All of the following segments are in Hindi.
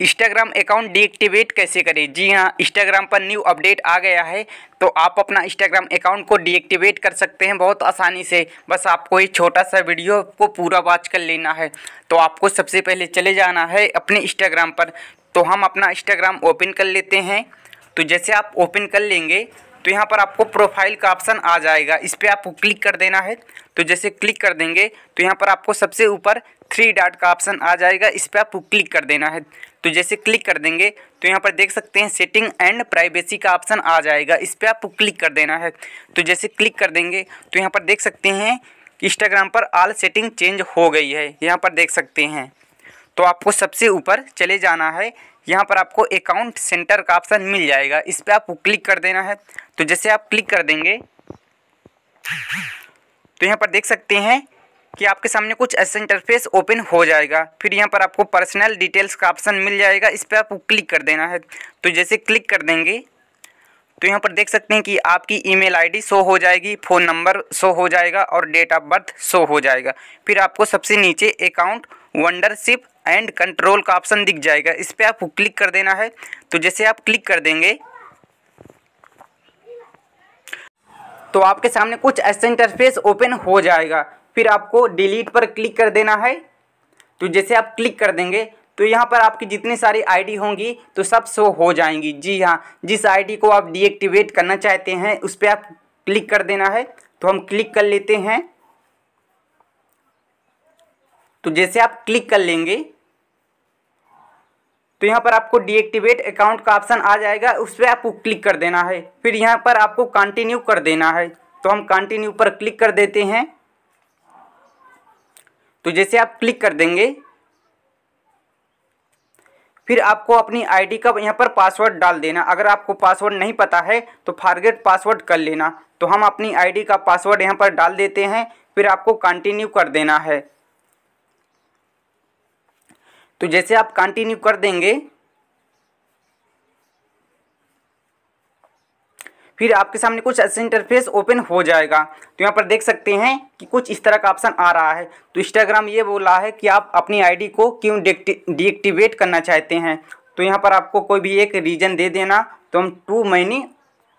इंस्टाग्राम अकाउंट डीएक्टिवेट कैसे करें जी हाँ इंस्टाग्राम पर न्यू अपडेट आ गया है तो आप अपना इंस्टाग्राम अकाउंट को डीएक्टिवेट कर सकते हैं बहुत आसानी से बस आपको एक छोटा सा वीडियो को पूरा वॉच कर लेना है तो आपको सबसे पहले चले जाना है अपने इंस्टाग्राम पर तो हम अपना इंस्टाग्राम ओपन कर लेते हैं तो जैसे आप ओपन कर लेंगे तो यहाँ पर आपको प्रोफाइल का ऑप्शन आ जाएगा इस पर आपको क्लिक कर देना है तो जैसे क्लिक कर देंगे तो यहाँ पर आपको सबसे ऊपर थ्री डॉट का ऑप्शन आ जाएगा इस पर आपको क्लिक कर देना है तो जैसे क्लिक कर देंगे तो यहाँ पर देख सकते हैं सेटिंग एंड प्राइवेसी का ऑप्शन आ जाएगा इस पर आपको क्लिक कर देना है तो जैसे क्लिक कर देंगे तो यहाँ पर देख सकते हैं इंस्टाग्राम पर आल सेटिंग चेंज हो गई है यहाँ पर देख सकते हैं तो आपको सबसे ऊपर चले जाना है यहाँ पर आपको अकाउंट सेंटर का ऑप्शन मिल जाएगा इस पर आपको क्लिक कर देना है तो जैसे आप क्लिक कर देंगे तो यहाँ पर देख सकते हैं कि आपके सामने कुछ ऐसा इंटरफेस ओपन हो जाएगा फिर यहाँ पर आपको पर्सनल डिटेल्स का ऑप्शन मिल जाएगा इस पर आपको क्लिक कर देना है तो जैसे क्लिक कर देंगे तो यहाँ पर देख सकते हैं कि आपकी ईमेल आईडी शो हो जाएगी फ़ोन नंबर शो हो जाएगा और डेट ऑफ बर्थ शो हो जाएगा फिर आपको सबसे नीचे अकाउंट वंडरशिप एंड कंट्रोल का ऑप्शन दिख जाएगा इस पर आपको क्लिक कर देना है तो जैसे आप क्लिक कर देंगे तो आपके सामने कुछ ऐसा इंटरफेस ओपन हो जाएगा फिर आपको डिलीट पर क्लिक कर देना है तो जैसे आप क्लिक कर देंगे तो यहाँ पर आपकी जितनी सारी आईडी होंगी तो सब शो हो जाएंगी जी हाँ जिस आईडी को आप डीएक्टिवेट करना चाहते हैं उस पर आप क्लिक कर देना है तो हम क्लिक कर लेते हैं तो जैसे आप क्लिक कर लेंगे तो यहाँ पर आपको डीएक्टिवेट अकाउंट का ऑप्शन आ जाएगा उस पर आपको क्लिक कर देना है फिर यहाँ पर आपको कंटिन्यू कर देना है तो हम कंटिन्यू पर क्लिक कर देते हैं तो जैसे आप क्लिक कर देंगे फिर आपको अपनी आईडी का यहाँ पर पासवर्ड डाल देना अगर आपको पासवर्ड नहीं पता है तो फारगेट पासवर्ड कर लेना तो हम अपनी आईडी का पासवर्ड यहाँ पर डाल देते हैं फिर आपको कंटिन्यू कर देना है तो जैसे आप कंटिन्यू कर देंगे फिर आपके सामने कुछ ऐसे इंटरफेस ओपन हो जाएगा तो यहाँ पर देख सकते हैं कि कुछ इस तरह का ऑप्शन आ रहा है तो इंस्टाग्राम ये बोला है कि आप अपनी आईडी को क्यों डीएक्टिवेट करना चाहते हैं तो यहाँ पर आपको कोई भी एक रीज़न दे देना तो हम टू मैनी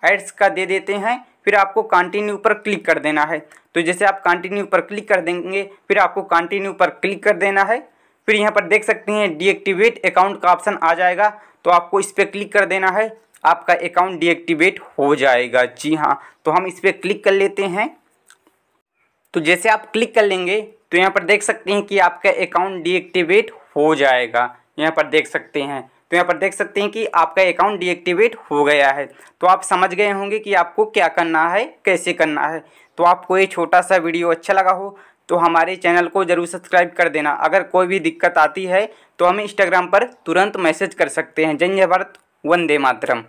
एड्स का दे देते हैं फिर आपको कंटिन्यू पर क्लिक कर देना है तो जैसे आप कंटिन्यू पर क्लिक कर देंगे फिर आपको कंटिन्यू पर क्लिक कर देना है फिर यहाँ पर देख सकते हैं डीएक्टिवेट अकाउंट का ऑप्शन आ जाएगा तो आपको इस पर क्लिक कर देना है आपका अकाउंट डीएक्टिवेट हो जाएगा जी हाँ तो हम इस पर क्लिक कर लेते हैं तो जैसे आप क्लिक कर लेंगे तो यहाँ पर देख सकते हैं कि आपका अकाउंट डीएक्टिवेट हो जाएगा यहाँ पर देख सकते हैं तो यहाँ पर देख सकते हैं कि आपका अकाउंट डीएक्टिवेट हो गया है तो आप समझ गए होंगे कि आपको क्या करना है कैसे करना है तो आपको ये छोटा सा वीडियो अच्छा लगा हो तो हमारे चैनल को ज़रूर सब्सक्राइब कर देना अगर कोई भी दिक्कत आती है तो हम इंस्टाग्राम पर तुरंत मैसेज कर सकते हैं जय भारत वंदे मातरम